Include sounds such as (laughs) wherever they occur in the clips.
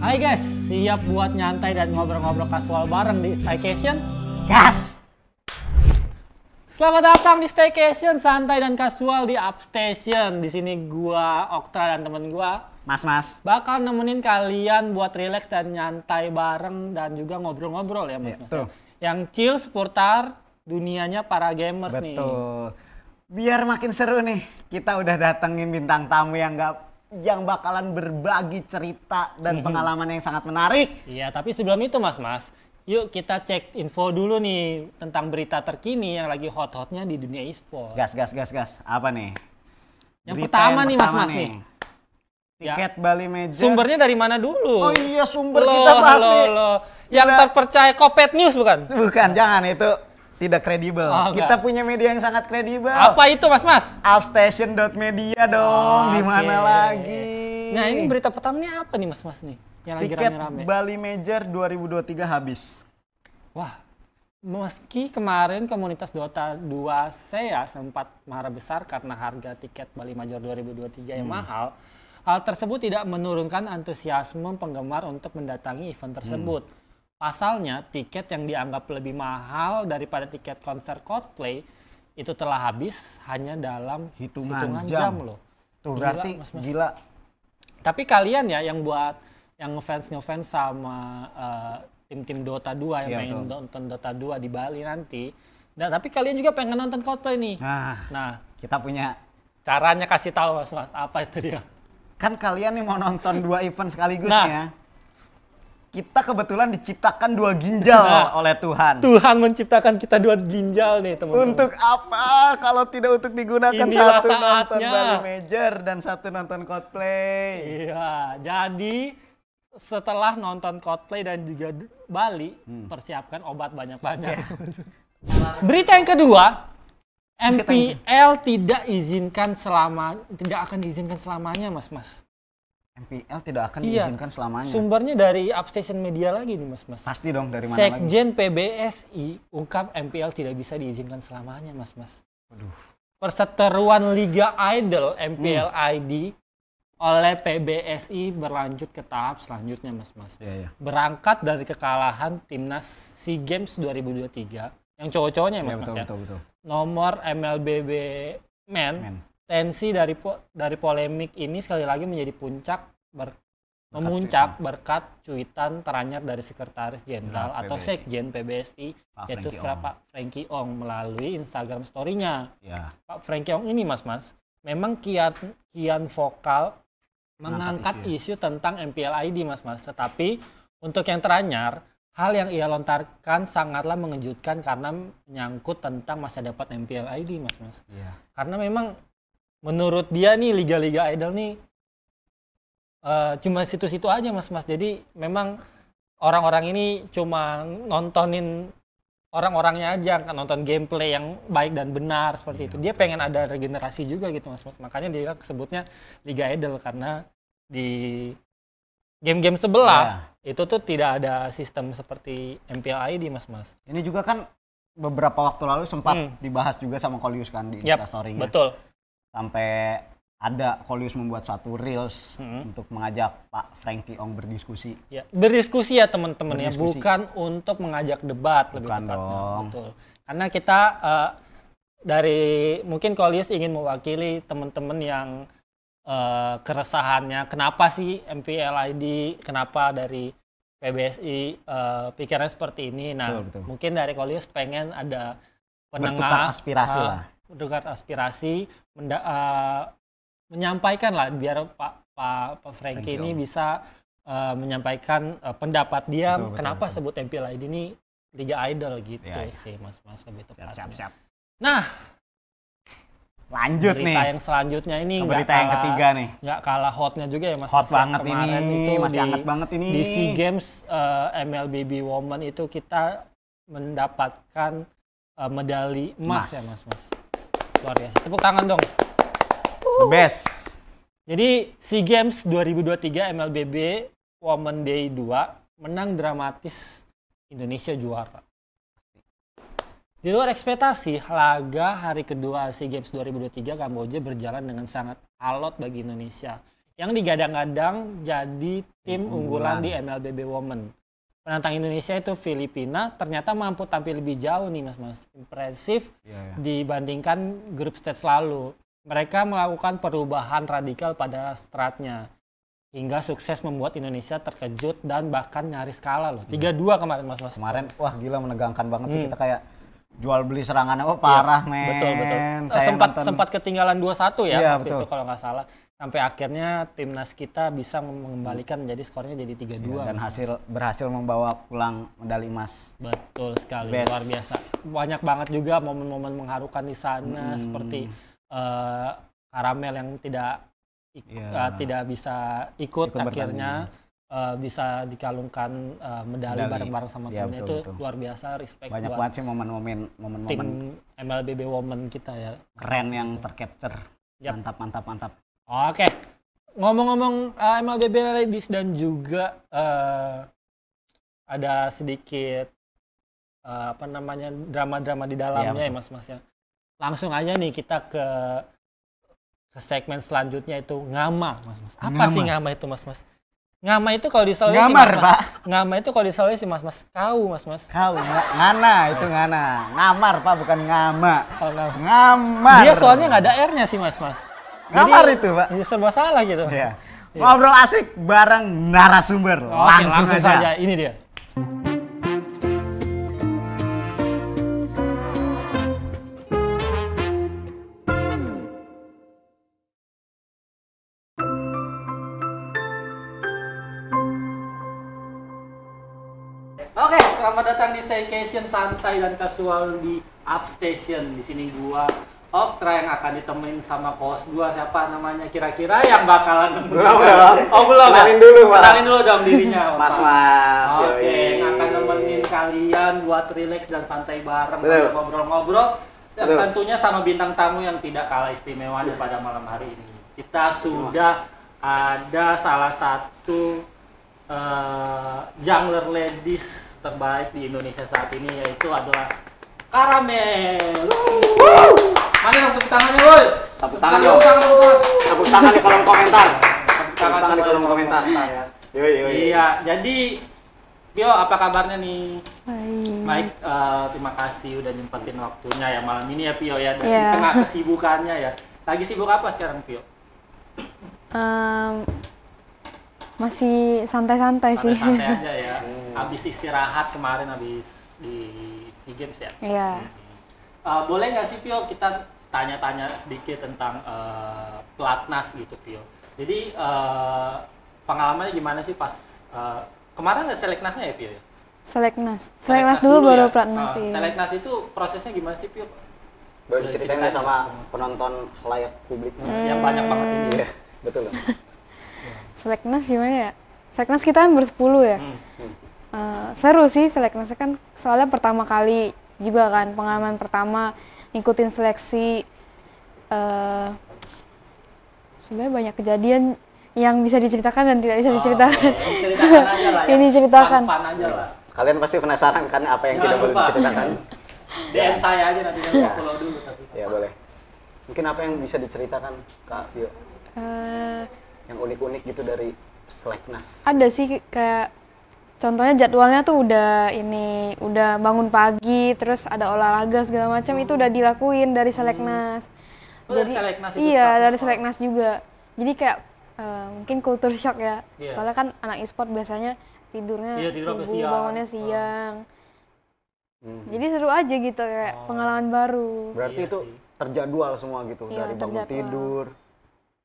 Hai guys, siap buat nyantai dan ngobrol-ngobrol kasual bareng di staycation? Gas! Selamat datang di staycation santai dan kasual di Upstation. Di sini gua Oktra dan temen gua Mas Mas bakal nemenin kalian buat relax dan nyantai bareng dan juga ngobrol-ngobrol ya Mas Mas. Ya. yang chill seputar dunianya para gamers Betul. nih. Biar makin seru nih, kita udah datengin bintang tamu yang nggak yang bakalan berbagi cerita dan mhm. pengalaman yang sangat menarik. Iya, tapi sebelum itu Mas Mas, yuk kita cek info dulu nih tentang berita terkini yang lagi hot-hotnya di dunia e-sport. Gas, gas, gas, gas. Apa nih? Yang berita pertama yang nih Mas Mas nih. Tiket ya. Bali Major. Sumbernya dari mana dulu? Oh iya sumber loh, kita pasti. Loh, loh. Yang terpercaya Kopet News bukan? Bukan, jangan itu tidak kredibel. Oh, kita punya media yang sangat kredibel. Apa itu, Mas Mas? Upstation.media dong, oh, gimana okay. lagi? Nah, ini berita pertamanya apa nih, Mas Mas nih? Yang lagi Tiket rame-rame. Bali Major 2023 habis. Wah, meski kemarin komunitas Dota 2 saya sempat marah besar karena harga tiket Bali Major 2023 hmm. yang mahal, hal tersebut tidak menurunkan antusiasme penggemar untuk mendatangi event tersebut. Hmm. Pasalnya, tiket yang dianggap lebih mahal daripada tiket konser Coldplay itu telah habis hanya dalam hitungan, hitungan jam. jam loh. Tuh gila, berarti mas, mas. gila. Tapi kalian ya yang buat yang ngefans fans sama tim eh, tim-tim Dota 2 yang iya, pengen iya, nonton Dota 2 di Bali nanti. Nah, tapi kalian juga pengen nonton Coldplay nih. Nah, nah kita punya caranya kasih tahu Mas Mas apa itu dia. Kan kalian nih mau nonton dua event sekaligus nah, ya kita kebetulan diciptakan dua ginjal nah, oleh Tuhan. Tuhan menciptakan kita dua ginjal nih teman-teman. Untuk apa kalau tidak untuk digunakan Inilah satu saatnya. nonton Bali Major dan satu nonton Coldplay. Iya, jadi setelah nonton Coldplay dan juga Bali, hmm. persiapkan obat banyak-banyak. Iya. (laughs) Berita yang kedua, MPL tidak izinkan selama tidak akan diizinkan selamanya, Mas Mas. MPL tidak akan iya. diizinkan selamanya. Sumbernya dari upstation media lagi nih mas mas. Pasti dong dari mana Sekjen lagi? Sekjen PBSI ungkap MPL tidak bisa diizinkan selamanya mas mas. Waduh. Perseteruan Liga Idol MPL hmm. ID oleh PBSI berlanjut ke tahap selanjutnya mas mas. Iya, iya. Berangkat dari kekalahan timnas SEA Games 2023 yang cowok-cowoknya ya mas betul, iya, mas betul, ya. Betul, betul. Nomor MLBB Men, Men tensi dari po dari polemik ini sekali lagi menjadi puncak ber memuncak berkat ya. cuitan teranyar dari sekretaris jenderal atau sekjen PBSI Pak yaitu Frankie Pak Frankie Ong melalui Instagram story-nya. Ya. Pak Frankie Ong ini mas-mas memang kian kian vokal mengangkat isu. isu tentang MPLID mas-mas tetapi untuk yang teranyar Hal yang ia lontarkan sangatlah mengejutkan karena menyangkut tentang masa dapat MPLID, Mas Mas. Yeah. Karena memang menurut dia nih liga-liga idol nih uh, cuma situ-situ aja mas-mas. Jadi memang orang-orang ini cuma nontonin orang-orangnya aja kan nonton gameplay yang baik dan benar seperti iya. itu. Dia pengen ada regenerasi juga gitu Mas. mas. Makanya dia sebutnya Liga idol karena di game-game sebelah iya. itu tuh tidak ada sistem seperti MPL ID Mas Mas. Ini juga kan beberapa waktu lalu sempat hmm. dibahas juga sama Kolius kan di yep, Instastory Betul sampai ada Kolius membuat satu reels hmm. untuk mengajak Pak Frankie Ong berdiskusi. Ya, berdiskusi ya teman-teman ya, bukan untuk mengajak debat bukan lebih tepatnya. Dong. Betul. Karena kita uh, dari mungkin Kolius ingin mewakili teman-teman yang uh, keresahannya, kenapa sih MPLID, kenapa dari PBSI uh, eh, pikirannya seperti ini. Nah, betul, betul. mungkin dari Kolius pengen ada penengah aspirasi uh, lah mendengar aspirasi, menda, uh, menyampaikan lah biar Pak Pak, Pak Frankie ini bisa uh, menyampaikan uh, pendapat dia betul, kenapa betul, sebut MPL ID ini Liga Idol gitu ya, ya. sih Mas Mas lebih tepat. Siap, siap, siap. Nah, lanjut berita nih. yang selanjutnya ini berita kalah, yang ketiga nih. Nggak kalah hotnya juga ya Mas. Hot Mas, ya, banget kemarin ini, itu masih di, banget ini. Di SEA Games uh, MLBB Women itu kita mendapatkan uh, medali emas, emas ya Mas Mas. Luar biasa. Tepuk tangan dong. The best. Jadi SEA Games 2023 MLBB Women Day 2 menang dramatis Indonesia juara. Di luar ekspektasi, laga hari kedua SEA Games 2023 Kamboja berjalan dengan sangat alot bagi Indonesia yang digadang-gadang jadi tim unggulan, unggulan di MLBB Women penantang Indonesia itu Filipina ternyata mampu tampil lebih jauh nih mas mas impresif yeah, yeah. dibandingkan grup stage lalu mereka melakukan perubahan radikal pada stratnya hingga sukses membuat Indonesia terkejut dan bahkan nyaris kalah loh iya. tiga dua kemarin mas mas kemarin wah gila menegangkan banget hmm. sih kita kayak jual beli serangannya oh parah yeah, men betul betul eh, Saya sempat nonton. sempat ketinggalan dua satu ya yeah, waktu betul. itu kalau nggak salah sampai akhirnya timnas kita bisa mengembalikan menjadi skornya jadi 3-2 ya, dan hasil berhasil membawa pulang medali emas. Betul sekali, Best. luar biasa. Banyak banget juga momen-momen mengharukan di sana hmm. seperti uh, karamel yang tidak yeah. Iya. uh, tidak bisa ikut, ikut akhirnya uh, bisa dikalungkan uh, medali bareng-bareng sama ya, timnya itu betul. luar biasa respect Banyak banget sih momen-momen momen-momen tim MLBB Women kita ya. Keren gitu. yang tercapture. Yep. Mantap mantap mantap. Oke. Ngomong-ngomong uh, eh, MLBB Ladies dan juga uh, ada sedikit uh, apa namanya drama-drama di dalamnya iya, ya mas-mas ya. Langsung aja nih kita ke ke segmen selanjutnya itu ngama mas-mas. Apa ngama. sih ngama itu mas-mas? Ngama itu kalau di Sulawesi Ngamar, mas, Pak. Ngama itu kalau di Sulawesi mas-mas kau mas-mas. Kau ngana itu ngana. Ngamar Pak bukan ngama. Oh, ngama. Dia soalnya nggak ada R-nya sih mas-mas. Kamar itu, Pak. Ya, serba salah gitu. Iya. Yeah. Ngobrol asik bareng narasumber. Oh, langsung, langsung saja. saja. Ini dia. Oke, selamat datang di staycation santai dan kasual di Upstation. Di sini gua Oktra yang akan ditemuin sama kos dua siapa namanya kira-kira yang bakalan nemuin belum belum oh belum ya? kenalin dulu mas kenalin dulu dong dirinya mas mas oke okay, yang akan nemenin kalian buat relax dan santai bareng ngobrol-ngobrol dan tentunya sama bintang tamu yang tidak kalah istimewanya pada malam hari ini kita sudah ada salah satu uh, jungler ladies terbaik di Indonesia saat ini yaitu adalah Karamel. Woo! Mana dong tepuk tangannya, Boy? Tepuk tangan dong. Tepuk tangan, tepuk tangan. Tepuk tangan di kolom komentar. Tepuk tangan, di kolom komentar. Yoi, yoi. Iya, jadi Gio, apa kabarnya nih? Baik. Baik, uh, terima kasih udah nyempetin waktunya ya malam ini ya Pio ya. Di yeah. tengah kesibukannya ya. Lagi sibuk apa sekarang Pio? Um, masih santai-santai sih. Santai aja ya. Hmm. (laughs) istirahat kemarin habis di SEA Games ya. Iya. Yeah. Hmm uh, boleh nggak sih Pio kita tanya-tanya sedikit tentang uh, pelatnas gitu Pio. Jadi uh, pengalamannya gimana sih pas uh, kemarin ada seleknasnya ya Pio? Seleknas. Seleknas, dulu, dulu baru ya? pelatnas. Uh, seleknas itu prosesnya gimana sih Pio? boleh diceritain sama, ya. penonton layak publik hmm. yang banyak banget ini ya. Betul. (laughs) seleknas gimana ya? Seleknas kita kan bersepuluh ya. Hmm. Hmm. Uh, seru sih seleknasnya kan soalnya pertama kali juga kan pengalaman pertama ngikutin seleksi uh, sebenarnya banyak kejadian yang bisa diceritakan dan tidak bisa oh, diceritakan. Oh, (laughs) ini ceritakan Kalian pasti penasaran kan apa yang Jangan tidak boleh diceritakan? (laughs) DM saya aja nanti saya kan dulu tapi. Ya boleh. Mungkin apa yang bisa diceritakan Kak Vio? Uh, yang unik-unik gitu dari Seleknas. Ada sih kayak contohnya jadwalnya tuh udah ini udah bangun pagi terus ada olahraga segala macam hmm. itu udah dilakuin dari hmm. seleknas hmm. jadi dari seleknas iya dari seleknas juga jadi kayak uh, mungkin kultur shock ya yeah. soalnya kan anak e-sport biasanya tidurnya yeah, tidur subuh siang. bangunnya siang hmm. jadi seru aja gitu kayak oh. pengalaman baru berarti iya itu sih. terjadwal semua gitu ya, dari bangun tidur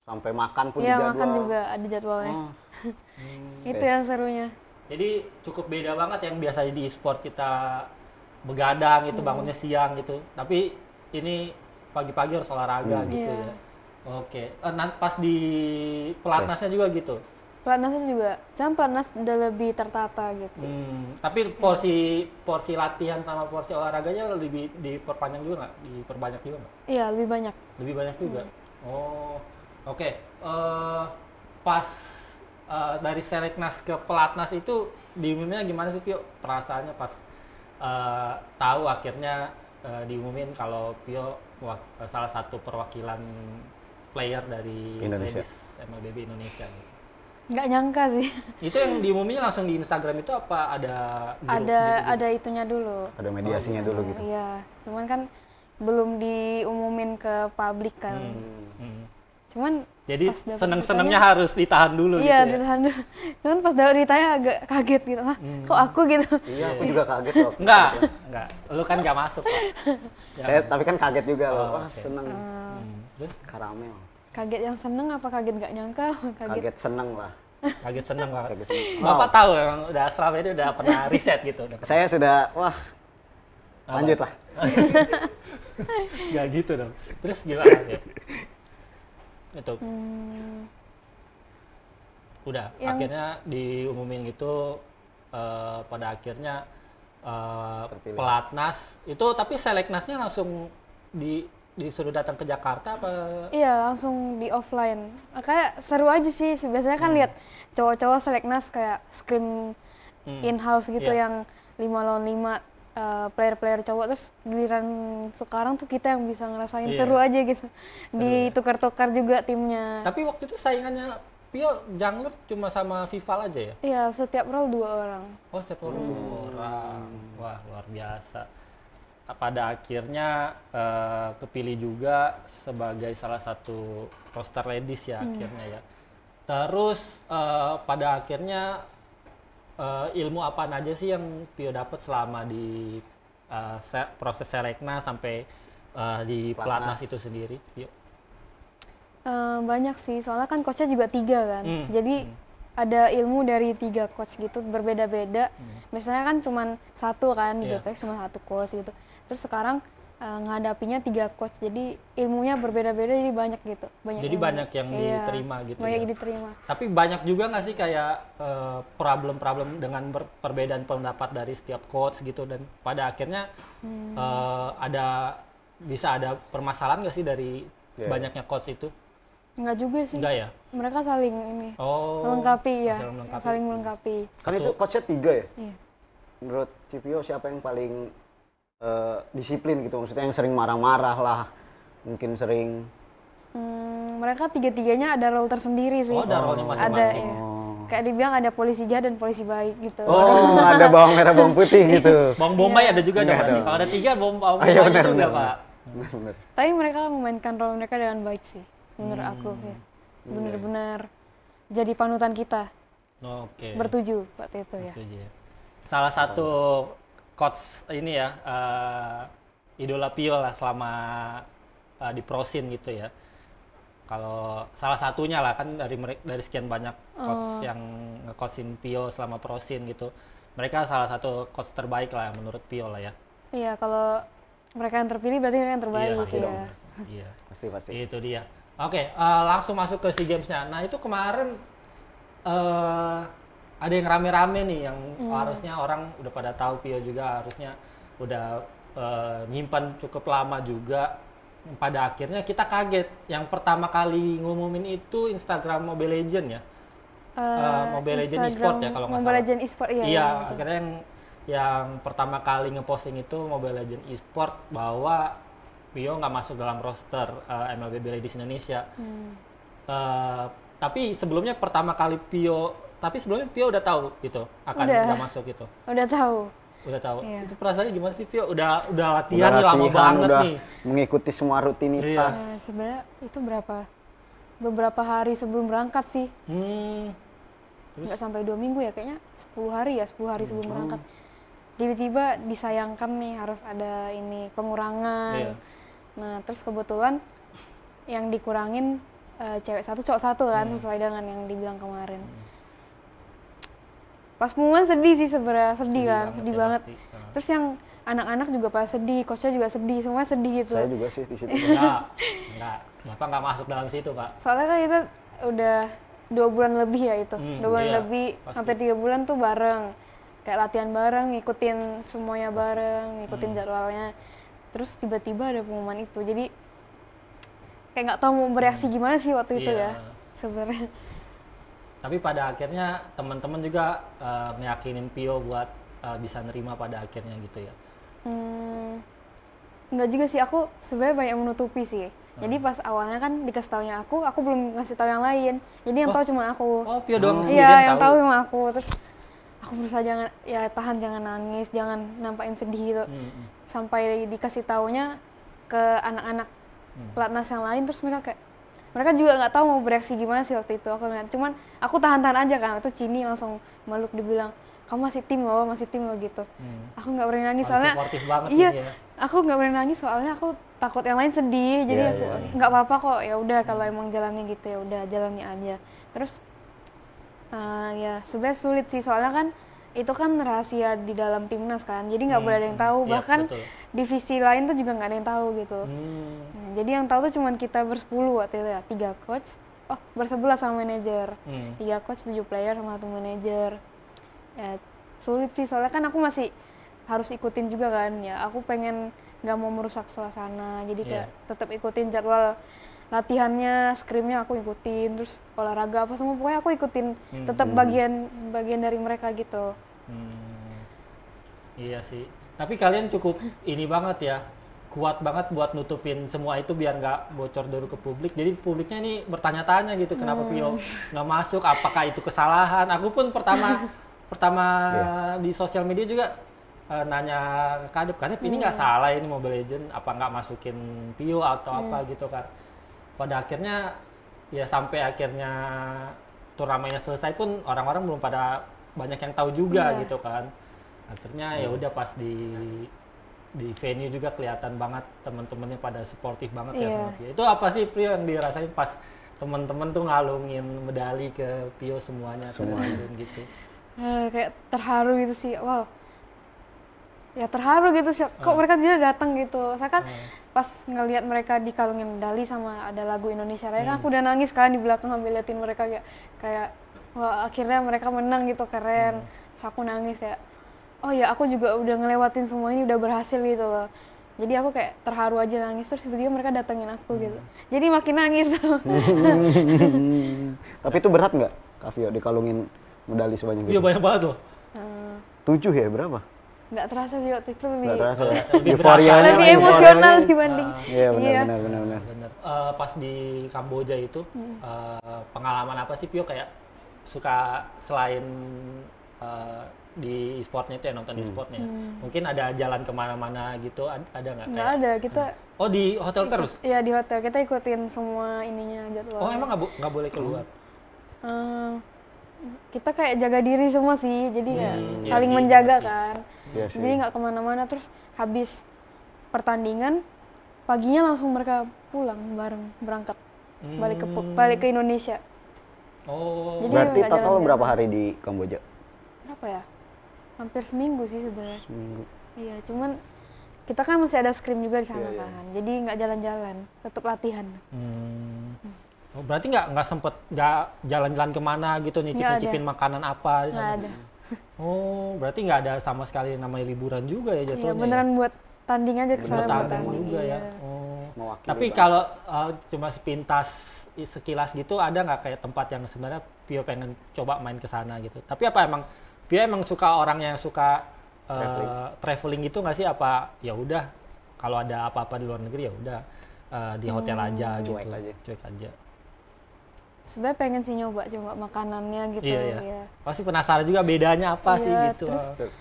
sampai makan pun ya, dijadwal. makan juga ada jadwalnya. Oh. (laughs) itu yang serunya. Jadi cukup beda banget yang biasanya di e-sport kita begadang gitu, hmm. bangunnya siang gitu. Tapi ini pagi-pagi harus olahraga hmm. gitu yeah. ya. Oke. Okay. Eh, pas di pelatnasnya juga gitu. Pelatnasnya juga. cuma pelatnas udah lebih tertata gitu. Hmm. Tapi porsi hmm. porsi latihan sama porsi olahraganya lebih diperpanjang juga nggak? Diperbanyak juga nggak? Iya, lebih banyak. Lebih banyak juga. Hmm. Oh. Oke. Okay. Uh, eh, pas Eh, dari seleknas ke pelatnas itu diumumnya gimana sih Pio perasaannya pas uh, tahu akhirnya uh, diumumin kalau Pio salah satu perwakilan player dari Indonesia. Ladies MLBB Indonesia gitu. Nggak nyangka sih. (laughs) Itu yang diumumin langsung di Instagram itu apa ada grup, ada grup ada itunya dulu. Ada mediasinya oh, dulu ada, iya, gitu. Iya, cuman kan belum diumumin ke publik kan. Hmm. Hmm. Cuman jadi seneng-senengnya harus ditahan dulu iya, gitu ya? ditahan dulu. Cuman pas dapet ditanya agak kaget gitu, ah hmm. kok aku gitu? Iya, aku iya. juga kaget loh. enggak, enggak. Lu kan gak masuk kok. Saya, (laughs) eh, tapi kan kaget juga oh, loh, okay. seneng. Hmm. hmm. Terus? Karamel. Kaget yang seneng apa kaget gak nyangka? (laughs) Kaget, kaget seneng lah. Kaget seneng lah. kaget seneng. Bapak oh. tahu emang ya, udah selama ini udah pernah (laughs) riset gitu? Udah Saya sudah, wah lanjut lah. gak gitu dong. Terus gimana? itu hmm. udah yang... akhirnya diumumin gitu uh, pada akhirnya uh, pelatnas itu tapi seleknasnya langsung di disuruh datang ke Jakarta apa? Iya langsung di offline. kayak seru aja sih. Biasanya kan hmm. lihat cowok-cowok seleknas kayak scream hmm. in house gitu yeah. yang lima lawan lima Eh, player-player uh, cowok terus giliran sekarang tuh kita yang bisa ngerasain yeah. seru aja gitu di ya. tukar tukar juga timnya tapi waktu itu saingannya Pio jungler cuma sama Vival aja ya? Iya, setiap role dua orang. Oh, setiap role hmm. dua orang. Wah, luar biasa. Pada akhirnya uh, kepilih juga sebagai salah satu roster ladies ya hmm. akhirnya ya. Terus uh, pada akhirnya uh, ilmu apa aja sih yang Pio dapat selama di uh, se proses selekna sampai uh, di pelatnas itu sendiri Pio? Uh, banyak sih, soalnya kan coachnya juga tiga kan, hmm. jadi hmm. ada ilmu dari tiga coach gitu berbeda-beda. Hmm. Misalnya kan cuma satu kan di iya. gitu yeah. GPX cuma satu coach gitu. Terus sekarang uh, ngadapinya tiga coach jadi ilmunya berbeda-beda jadi banyak gitu banyak jadi ilmu. banyak yang iya, diterima gitu banyak ya. diterima tapi banyak juga nggak sih kayak eh, problem-problem uh, dengan perbedaan pendapat dari setiap coach gitu dan pada akhirnya hmm. uh, ada bisa ada permasalahan nggak sih dari yeah. Iya. banyaknya coach itu Enggak juga sih. Enggak ya? Mereka saling ini. Oh. Melengkapi ya. Saling melengkapi. Saling melengkapi. Kan itu coachnya tiga ya? Iya. Menurut CPO siapa yang paling Eh, disiplin gitu maksudnya yang sering marah-marah lah mungkin sering hmm, mereka tiga-tiganya ada role tersendiri sih oh ada role masing-masing ada, ya. oh. kayak dibilang ada polisi jahat dan polisi baik gitu oh ada bawang merah bawang putih gitu (laughs) bawang bombay iya. ada juga iya, ada kalau ada tiga bawang bawang ah, iya, bombay bener, juga bener. pak bener, bener. tapi mereka memainkan role mereka dengan baik sih menurut hmm. aku ya benar-benar yeah. jadi panutan kita oke okay. bertuju pak Tito ya. ya salah satu coach ini ya uh, idola Pio lah selama uh, di Prosin gitu ya. Kalau salah satunya lah kan dari dari sekian banyak coach oh. yang ngecoachin Pio selama Prosin gitu. Mereka salah satu coach terbaik lah menurut Pio lah ya. Iya, kalau mereka yang terpilih berarti mereka yang terbaik iya, gitu ya. Iya. Pasti pasti. Itu dia. Oke, uh, langsung masuk ke si gamesnya. Nah, itu kemarin uh, ada yang rame-rame nih yang hmm. harusnya orang udah pada tahu Pio juga harusnya udah e, nyimpan cukup lama juga pada akhirnya kita kaget yang pertama kali ngumumin itu Instagram Mobile Legend ya uh, uh, Mobile Legend Esport ya kalau nggak salah Mobile Legend Esport iya iya ya, akhirnya yang yang pertama kali ngeposting itu Mobile Legend Esport bahwa Pio nggak masuk dalam roster uh, MLB Ladies Indonesia hmm. uh, tapi sebelumnya pertama kali Pio tapi sebelumnya Pio udah tahu gitu akan udah, udah masuk gitu. Udah tahu. Udah tahu. Iya. Itu perasaannya gimana sih Pio? Udah udah latihan, udah latihan lama banget udah nih. Mengikuti semua rutinitas. Iya. Uh, Sebenarnya itu berapa? Beberapa hari sebelum berangkat sih. Hmm. Nggak sampai dua minggu ya kayaknya sepuluh hari ya sepuluh hari sebelum hmm. berangkat. Tiba-tiba disayangkan nih harus ada ini pengurangan. Iya. Nah terus kebetulan yang dikurangin eh, cewek satu cowok satu kan hmm. sesuai dengan yang dibilang kemarin. Hmm pas pengumuman sedih sih sebenarnya sedih, kan banget, sedih ya, banget pasti. terus yang anak-anak juga pada sedih coachnya juga sedih semua sedih gitu saya juga sih di situ (laughs) enggak enggak bapak nggak masuk dalam situ pak soalnya kan kita udah dua bulan lebih ya itu hmm, dua bulan iya, lebih pasti. sampai tiga bulan tuh bareng kayak latihan bareng ngikutin semuanya bareng hmm. ngikutin hmm. jadwalnya terus tiba-tiba ada pengumuman itu jadi kayak nggak tahu mau bereaksi hmm. gimana sih waktu iya. itu ya sebenarnya tapi pada akhirnya teman-teman juga uh, eh, meyakinin Pio buat uh, bisa nerima pada akhirnya gitu ya hmm, nggak juga sih aku sebenarnya banyak menutupi sih hmm. jadi pas awalnya kan dikasih taunya aku aku belum ngasih tahu yang lain jadi yang oh. tahu cuma aku oh Pio doang hmm. iya yang tahu cuma aku terus aku berusaha jangan ya tahan jangan nangis jangan nampakin sedih gitu hmm, hmm. sampai dikasih taunya ke anak-anak hmm. pelatnas yang lain terus mereka kayak mereka juga nggak tahu mau bereaksi gimana sih waktu itu aku bilang cuman aku tahan-tahan aja kan itu Cini langsung meluk dibilang kamu masih tim loh masih tim loh gitu hmm. aku nggak berani nangis soalnya iya ya. aku nggak berani nangis soalnya aku takut yang lain sedih jadi yeah, aku iya, iya. nggak yeah. apa-apa kok ya udah hmm. kalau emang jalannya gitu ya udah jalannya aja terus uh, ya sebenarnya sulit sih soalnya kan itu kan rahasia di dalam timnas kan jadi nggak hmm. boleh ada yang hmm. tahu iya, bahkan ya, divisi lain tuh juga nggak ada yang tahu gitu hmm. nah, jadi yang tahu tuh cuma kita bersepuluh waktu itu ya tiga coach oh bersebelah sama manajer hmm. tiga coach tujuh player sama satu manajer ya, sulit sih soalnya kan aku masih harus ikutin juga kan ya aku pengen nggak mau merusak suasana jadi yeah. Iya. tetap ikutin jadwal latihannya skrimnya aku ikutin terus olahraga apa semua pokoknya aku ikutin hmm. tetap hmm. bagian bagian dari mereka gitu hmm. iya sih tapi kalian cukup ini banget ya kuat banget buat nutupin semua itu biar nggak bocor dulu ke publik. Jadi publiknya ini bertanya-tanya gitu kenapa hmm. Pio nggak masuk, apakah itu kesalahan? Aku pun pertama (laughs) pertama yeah. di sosial media juga uh, nanya Kadep, Kadep ini nggak hmm. salah ini Mobile Legend apa nggak masukin Pio atau hmm. apa gitu kan pada akhirnya ya sampai akhirnya turnamennya selesai pun orang-orang belum pada banyak yang tahu juga yeah. gitu kan akhirnya ya hmm. ya udah pas di di venue juga kelihatan banget teman-temannya pada sportif banget yeah. ya iya. sama Itu apa sih Prio yang dirasain pas teman-teman tuh ngalungin medali ke Pio semuanya semuanya gitu. Uh, kayak terharu gitu sih. Wow. Ya terharu gitu sih. Kok uh. mereka juga datang gitu. Saya kan uh pas ngelihat mereka dikalungin medali sama ada lagu Indonesia Raya kan hmm. kan aku udah nangis kan di belakang ngambil liatin mereka kayak kayak wah akhirnya mereka menang gitu keren hmm. Terus aku nangis kayak oh ya aku juga udah ngelewatin semua ini udah berhasil gitu loh jadi aku kayak terharu aja nangis terus tiba-tiba mereka datengin aku hmm. gitu jadi makin nangis tuh (laughs) tapi itu berat nggak Kavio dikalungin medali sebanyak iya, itu iya banyak banget loh hmm. tujuh ya berapa nggak terasa sih waktu itu lebih terasa, ya? (laughs) lebih, lebih emosional dibanding iya benar, iya. benar benar benar benar uh, pas di Kamboja itu uh, pengalaman apa sih Pio kayak suka selain uh, di e-sportnya itu ya nonton hmm. e-sportnya hmm. mungkin ada jalan kemana-mana gitu ada nggak nggak ada kita hmm. oh di hotel ikut, terus iya di hotel kita ikutin semua ininya jadwal oh emang nggak bo gak boleh keluar uh, kita kayak jaga diri semua sih jadi ya hmm, ya, saling sih, menjaga iya kan yeah, jadi nggak kemana-mana terus habis pertandingan paginya langsung mereka pulang bareng berangkat hmm. balik ke hmm. balik ke Indonesia oh jadi berarti total jalan berapa hari di Kamboja berapa ya hampir seminggu sih sebenarnya seminggu iya cuman kita kan masih ada scrim juga di sana yeah, iya. kan jadi nggak jalan-jalan tetap latihan hmm. Oh, berarti nggak nggak sempet jalan-jalan kemana gitu nih nyicipin makanan apa nggak ada Oh, berarti nggak ada sama sekali namanya liburan juga ya iya, jatuhnya. Iya, beneran ya? buat tanding aja kesana buat tanding. Juga ya? iya. ya. Oh. Tapi kalau uh, cuma sepintas sekilas gitu ada nggak kayak tempat yang sebenarnya Pio pengen coba main ke sana gitu. Tapi apa emang Pio emang suka orang yang suka uh, traveling. traveling gitu nggak sih apa ya udah kalau ada apa-apa di luar negeri ya udah uh, di hotel hmm. aja gitu. Cuek aja. Cuek aja sebenarnya pengen sih nyoba coba makanannya gitu iya, iya. ya. Pasti penasaran juga bedanya apa iya, sih gitu. Terus ah.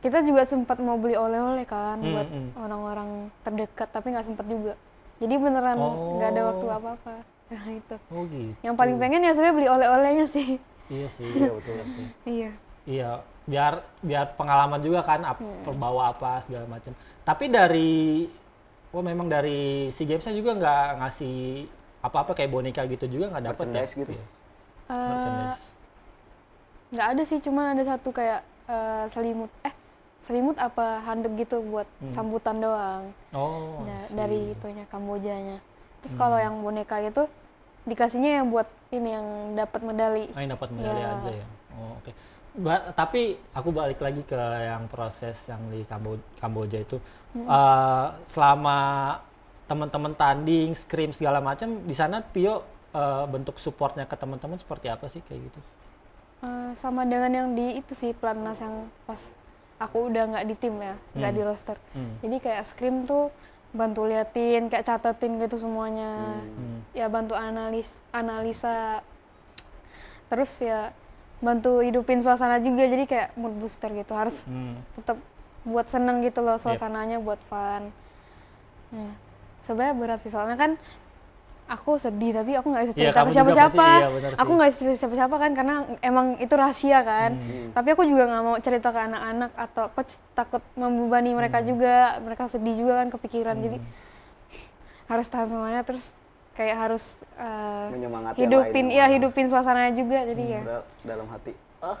kita juga sempat mau beli oleh-oleh kan hmm, buat orang hmm. orang-orang terdekat tapi nggak sempat juga. Jadi beneran nggak oh. ada waktu apa-apa. (laughs) Nah itu. Oh gitu. Yang paling pengen ya sebenarnya beli oleh-olehnya sih. Iya sih, iya betul. betul. (laughs) iya. Iya, biar biar pengalaman juga kan ap, hmm. Iya. bawa apa segala macam. Tapi dari Wah oh, memang dari si gamesnya juga nggak ngasih apa-apa kayak boneka gitu juga nggak dapet ya? gitu? Ya. Uh, nggak ada sih, cuman ada satu kayak uh, selimut. Eh, selimut apa handuk gitu buat hmm. sambutan doang. Oh. Da dari itunya Kambojanya. Terus hmm. kalau yang boneka itu dikasihnya yang buat ini yang dapat medali. Ah, yang dapat medali ya. aja ya. Oh, oke. Okay. tapi aku balik lagi ke yang proses yang di Kambo Kamboja itu. Hmm. Uh, selama teman-teman tanding, scrim segala macam di sana Pio uh, bentuk supportnya ke teman-teman seperti apa sih kayak gitu? Uh, sama dengan yang di itu sih pelatnas yang pas aku udah nggak di tim ya, nggak hmm. di roster. Hmm. Jadi kayak scrim tuh bantu liatin, kayak catetin gitu semuanya. Hmm. Ya bantu analis analisa. Terus ya bantu hidupin suasana juga jadi kayak mood booster gitu harus hmm. tetap buat seneng gitu loh suasananya yep. buat fun. Ya sebenarnya berat sih soalnya kan aku sedih tapi aku nggak bisa iya, cerita ya, ke siapa-siapa. Iya, aku nggak bisa cerita siapa-siapa kan karena emang itu rahasia kan. Hmm, hmm. Tapi aku juga nggak mau cerita ke anak-anak atau coach takut membebani mereka hmm. juga. Mereka sedih juga kan kepikiran. Hmm. Jadi harus tahan semuanya terus kayak harus uh, hidupin ya hidupin suasananya juga jadi hmm, ya dalam hati ah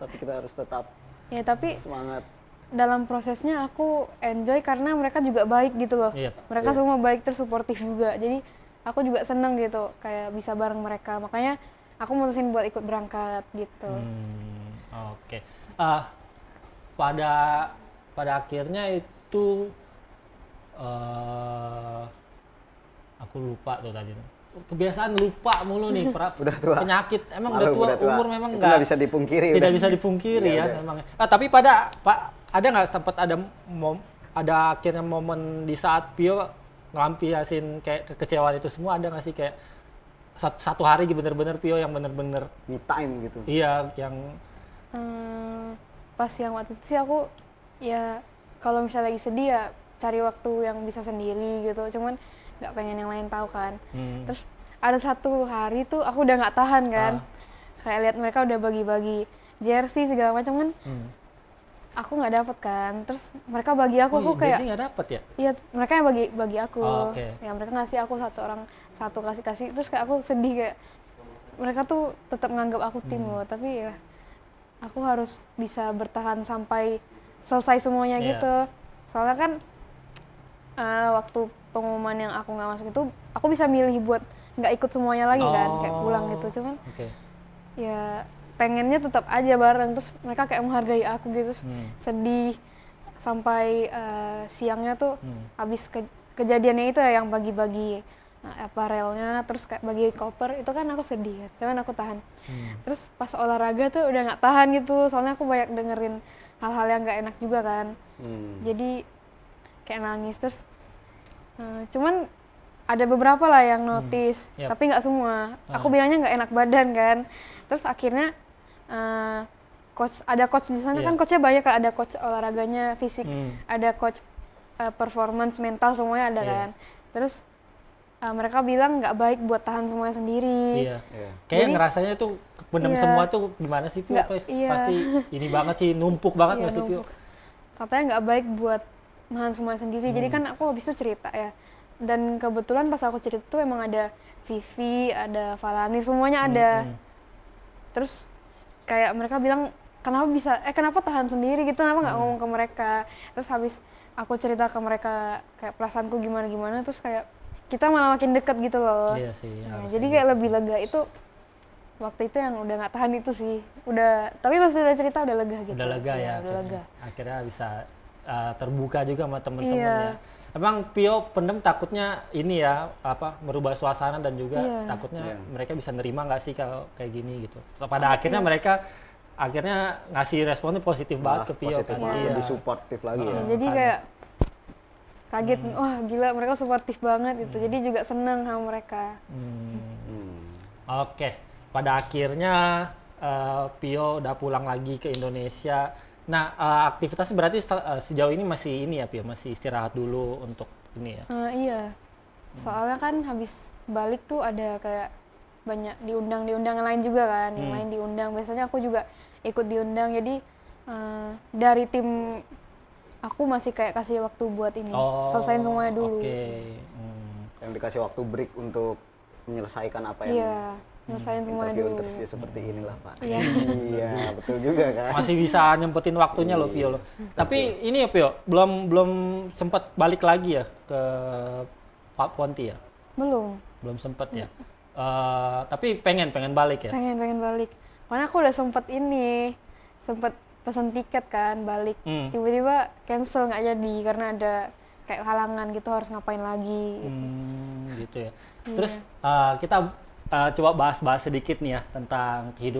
tapi kita harus tetap ya tapi semangat dalam prosesnya aku enjoy karena mereka juga baik gitu loh. Iya. Mereka iya. semua baik terus suportif juga. Jadi aku juga seneng gitu kayak bisa bareng mereka. Makanya aku mutusin buat ikut berangkat gitu. Hmm, Oke. Okay. Uh, pada pada akhirnya itu uh, aku lupa tuh tadi kebiasaan lupa mulu nih (laughs) pra, udah tua. penyakit emang Malu, udah, tua, udah tua umur memang nggak bisa dipungkiri tidak udah. bisa dipungkiri iya, ya, ya memang ah, tapi pada pak ada nggak sempat ada mom, ada akhirnya momen di saat Pio ngelampiasin kayak kekecewaan itu semua ada nggak sih kayak satu hari gitu bener-bener Pio yang bener-bener me time gitu iya yang hmm, pas yang waktu itu sih aku ya kalau misalnya lagi sedih ya cari waktu yang bisa sendiri gitu cuman nggak pengen yang lain tahu kan hmm. terus ada satu hari tuh aku udah nggak tahan kan ah. kayak lihat mereka udah bagi-bagi jersey segala macam kan hmm aku nggak dapet kan terus mereka bagi aku oh, aku iya, kayak nggak dapet ya iya mereka yang bagi bagi aku oh, ah, okay. ya mereka ngasih aku satu orang satu kasih kasih terus kayak aku sedih kayak mereka tuh tetap nganggap aku tim hmm. loh tapi ya aku harus bisa bertahan sampai selesai semuanya yeah. gitu soalnya kan uh, waktu pengumuman yang aku nggak masuk itu aku bisa milih buat nggak ikut semuanya lagi oh. kan kayak pulang gitu oh, cuman okay. ya pengennya tetap aja bareng terus mereka kayak menghargai aku gitu hmm. sedih sampai uh, siangnya tuh hmm. habis ke kejadiannya itu ya yang bagi-bagi nah, eh, terus kayak bagi koper itu kan aku sedih ya. cuman kan aku tahan hmm. terus pas olahraga tuh udah nggak tahan gitu soalnya aku banyak dengerin hal-hal yang nggak enak juga kan hmm. jadi kayak nangis terus uh, cuman ada beberapa lah yang hmm. notice hmm. yep. tapi nggak semua aku ah. bilangnya nggak enak badan kan terus akhirnya uh, coach ada coach di sana yeah. kan coachnya banyak kan ada coach olahraganya fisik hmm. ada coach uh, performance mental semuanya ada yeah. kan terus uh, mereka bilang nggak baik buat tahan semuanya sendiri yeah. Yeah. kayak ngerasanya tuh benar yeah. semua tuh gimana sih Pio? Gak, yeah. pasti ini banget sih numpuk banget iya, nggak sih Pio? katanya nggak baik buat nahan semua sendiri. Hmm. Jadi kan aku habis itu cerita ya. Dan kebetulan pas aku cerita tuh emang ada Vivi, ada Falani, semuanya ada. Hmm. hmm. Terus kayak mereka bilang kenapa bisa eh kenapa tahan sendiri gitu kenapa nggak hmm. ngomong ke mereka terus habis aku cerita ke mereka kayak perasaanku gimana gimana terus kayak kita malah makin deket gitu loh iya sih, nah, jadi gitu. kayak lebih lega itu waktu itu yang udah nggak tahan itu sih udah tapi pas udah cerita udah lega gitu udah lega ya, ya udah akhirnya. lega akhirnya bisa uh, terbuka juga sama temen temennya iya. Ya. Emang Pio pendem takutnya ini ya apa merubah suasana dan juga yeah. takutnya yeah. mereka bisa nerima nggak sih kalau kayak gini gitu. Pada oh, akhirnya mereka akhirnya ngasih responnya positif nah, banget ke Pio positif kan. Banget, iya. Lebih supportif lagi uh, ya. Jadi kan. kayak kaget, hmm. wah gila mereka supportif banget gitu. Hmm. Jadi juga seneng sama mereka. Hmm. hmm. Oke, okay. pada akhirnya uh, Pio udah pulang lagi ke Indonesia Nah, uh, aktivitasnya berarti uh, sejauh ini masih ini ya, Pia? Masih istirahat dulu untuk ini ya? Uh, iya. Soalnya kan habis balik tuh ada kayak banyak diundang diundang yang lain juga kan, yang hmm. lain diundang. Biasanya aku juga ikut diundang. Jadi uh, dari tim aku masih kayak kasih waktu buat ini, oh, selesain semuanya dulu. Okay. Hmm. Yang dikasih waktu break untuk menyelesaikan apa yang iya nyelesain semua interview, dulu. interview seperti inilah pak Iya, iya betul juga kan masih bisa nyempetin waktunya loh Pio loh iya. tapi ini ya Pio belum belum sempat balik lagi ya ke Pak Ponti ya belum belum sempat ya uh, tapi pengen pengen balik ya pengen pengen balik karena aku udah sempat ini sempat pesan tiket kan balik tiba hmm. tiba-tiba cancel nggak jadi karena ada kayak halangan gitu harus ngapain lagi gitu, hmm, gitu ya iya. terus yeah. uh, kita uh, coba bahas-bahas sedikit nih ya tentang kehidupan